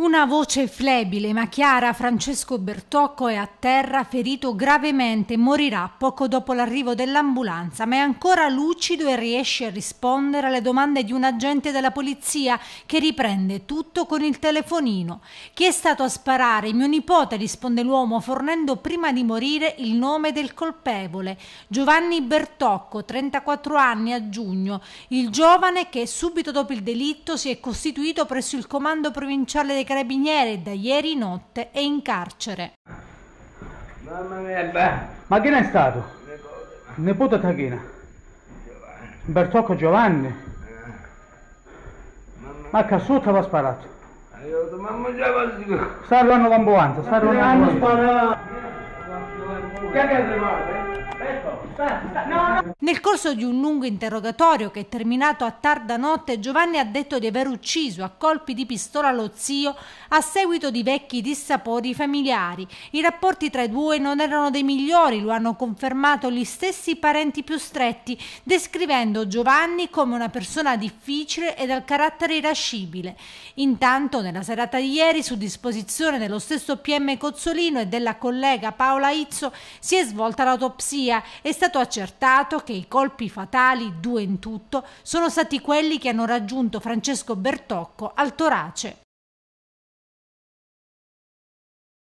Una voce flebile ma chiara, Francesco Bertocco è a terra, ferito gravemente, morirà poco dopo l'arrivo dell'ambulanza, ma è ancora lucido e riesce a rispondere alle domande di un agente della polizia che riprende tutto con il telefonino. Chi è stato a sparare? Mio nipote, risponde l'uomo, fornendo prima di morire il nome del colpevole. Giovanni Bertocco, 34 anni a giugno, il giovane che subito dopo il delitto si è costituito presso il comando provinciale dei carabinieri da ieri notte è in carcere. Mamma mia, beh. Ma chi ne è stato? Nipote Tachina. Bertocco Giovanni. Eh. Ma Cassuta va sparato. Aiuto, mamma già va Sta arrivando l'ambulanza, sta arrivando l'ambulanza. Che è arrivato, eh? Nel corso di un lungo interrogatorio che è terminato a tarda notte, Giovanni ha detto di aver ucciso a colpi di pistola lo zio a seguito di vecchi dissapori familiari. I rapporti tra i due non erano dei migliori, lo hanno confermato gli stessi parenti più stretti, descrivendo Giovanni come una persona difficile e dal carattere irascibile. Intanto, nella serata di ieri, su disposizione dello stesso PM Cozzolino e della collega Paola Izzo, si è svolta l'autopsia un'autopsia è stato accertato che i colpi fatali, due in tutto, sono stati quelli che hanno raggiunto Francesco Bertocco al torace.